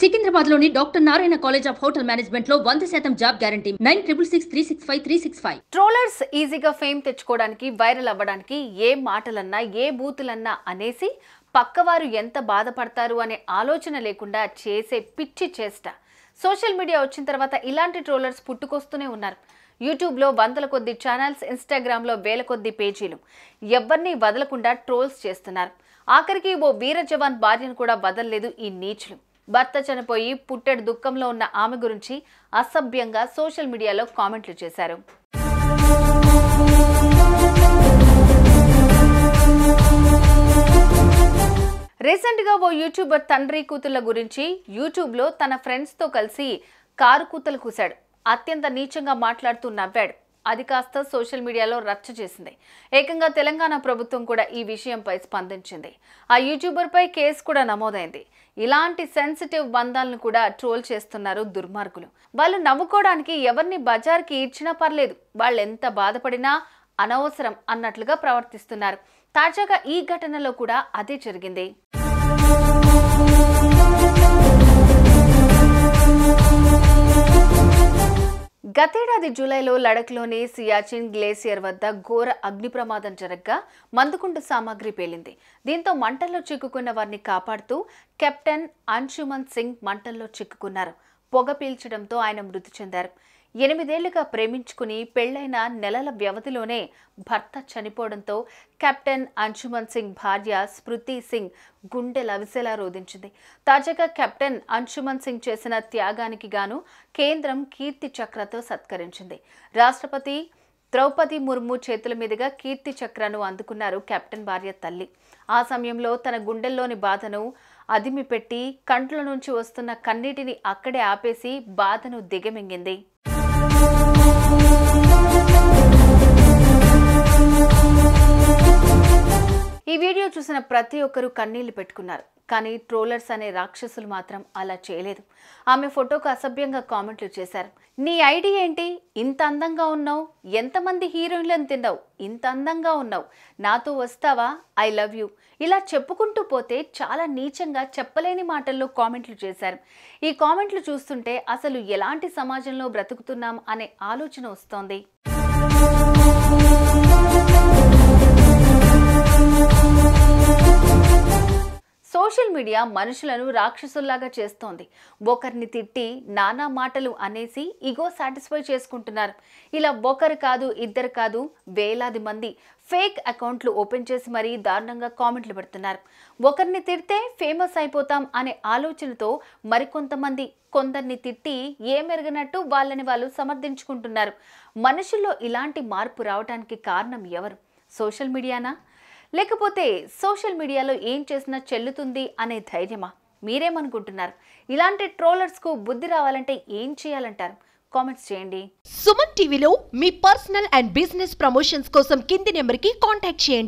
సికింద్రాబాద్ లోని doctor Narayana college of hotel management లో వంద శాతం job guarantee nine triple six three six five three six five trollers ఈజీగా fame తెచ్చుకోవడానికి వైరల్ అవ్వడానికి ఏ మాటలన్నా ఏ బూతులన్నా అనేసి పక్కవారు ఎంత బాధపడతారు అనే ఆలోచన లేకుండా చేసే పిచ్చి చేష్ట సోషల్ మీడియా వచ్చిన తర్వాత ఇలాంటి ట్రోలర్స్ పుట్టుకొస్తూనే ఉన్నారు యూట్యూబ్లో వందల కొద్ది ఛానల్స్ ఇన్స్టాగ్రామ్లో వేల కొద్ది పేజీలు ఎవరిని వదలకుండా ట్రోల్స్ చేస్తున్నారు ఆఖరికి ఓ వీర జవాన్ భార్యను కూడా వదలలేదు ఈ నీచులు భర్త చనిపోయి పుట్టెడు దుఃఖంలో ఉన్న ఆమె గురించి అసభ్యంగా సోషల్ మీడియాలో కామెంట్లు చేశారు రీసెంట్గా ఓ యూట్యూబర్ తండ్రి కూతుళ్ళ గురించి యూట్యూబ్లో తన ఫ్రెండ్స్తో కలిసి కారు కూతలు కూశాడు అత్యంత నీచంగా మాట్లాడుతూ నవ్వాడు అది కాస్త సోషల్ మీడియాలో రచ్చ చేసింది ఏకంగా తెలంగాణ ప్రభుత్వం కూడా ఈ విషయంపై స్పందించింది ఆ యూట్యూబర్పై కేసు కూడా నమోదైంది ఇలాంటి సెన్సిటివ్ బంధాలను కూడా ట్రోల్ చేస్తున్నారు దుర్మార్గులు వాళ్ళు నవ్వుకోవడానికి ఎవరిని బజార్కి ఇచ్చినా పర్లేదు వాళ్ళు ఎంత బాధపడినా అనవసరం అన్నట్లుగా ప్రవర్తిస్తున్నారు తాజాగా ఈ ఘటనలో కూడా అదే జరిగింది గతేడాది జూలైలో లడక్లోని సియాచిన్ గ్లేసియర్ వద్ద ఘోర అగ్ని ప్రమాదం జరగ్గా మందుకుండు సామాగ్రి పేలింది దీంతో మంటల్లో చిక్కుకున్న వారిని కాపాడుతూ కెప్టెన్ అంశుమన్ సింగ్ మంటల్లో చిక్కుకున్నారు పొగ పీల్చడంతో ఆయన మృతి చెందారు ఎనిమిదేళ్లుగా ప్రేమించుకుని పెళ్లైన నెలల వ్యవధిలోనే భర్త చనిపోవడంతో కెప్టెన్ అంశుమన్ సింగ్ భార్య స్మృతి సింగ్ గుండె లవిసేలా రోధించింది తాజాగా కెప్టెన్ అంశుమన్ సింగ్ చేసిన త్యాగానికి గాను కేంద్రం కీర్తి చక్రతో సత్కరించింది రాష్ట్రపతి ద్రౌపది ముర్ము చేతుల మీదుగా కీర్తి చక్రను అందుకున్నారు కెప్టెన్ భార్య తల్లి ఆ సమయంలో తన గుండెల్లోని బాధను అదిమిపెట్టి కంట్ల నుంచి వస్తున్న కన్నీటిని అక్కడే ఆపేసి బాధను దిగమింగింది you. చూసిన ప్రతి ఒక్కరూ కన్నీళ్లు పెట్టుకున్నారు కానీ ట్రోలర్స్ అనే రాక్షసులు మాత్రం అలా చేయలేదు ఆమె ఫోటోకు అసభ్యంగా కామెంట్లు చేశారు నీ ఐడి ఏంటి ఇంత అందంగా ఉన్నావు ఎంతమంది హీరోయిన్లను తిన్నావు ఇంత అందంగా ఉన్నావు నాతో వస్తావా ఐ లవ్ యూ ఇలా చెప్పుకుంటూ పోతే చాలా నీచంగా చెప్పలేని మాటల్లో కామెంట్లు చేశారు ఈ కామెంట్లు చూస్తుంటే అసలు ఎలాంటి సమాజంలో బ్రతుకుతున్నాం అనే ఆలోచన వస్తోంది సోషల్ మీడియా మనుషులను రాక్షసుల్లాగా చేస్తోంది ఒకరిని తిట్టి నానా మాటలు అనేసి ఇగో సాటిస్ఫై చేసుకుంటున్నారు ఇలా ఒకరు కాదు ఇద్దరు కాదు వేలాది మంది ఫేక్ అకౌంట్లు ఓపెన్ చేసి మరీ దారుణంగా కామెంట్లు పెడుతున్నారు ఒకరిని తిడితే ఫేమస్ అయిపోతాం అనే ఆలోచనతో మరికొంతమంది కొందరిని తిట్టి ఏమెరగనట్టు వాళ్ళని వాళ్ళు సమర్థించుకుంటున్నారు మనుషుల్లో ఇలాంటి మార్పు రావడానికి కారణం ఎవరు సోషల్ మీడియానా లేకపోతే సోషల్ మీడియాలో ఏం చేసినా చెల్లుతుంది అనే ధైర్యమా మీరేమనుకుంటున్నారు ఇలాంటి ట్రోలర్స్కు బుద్ధి రావాలంటే ఏం చేయాలంటారు కామెంట్స్ చేయండి సుమన్ టీవీలో మీ పర్సనల్ అండ్ బిజినెస్ ప్రమోషన్స్ కోసం కింది నెంబర్ కి కాంటాక్ట్ చేయండి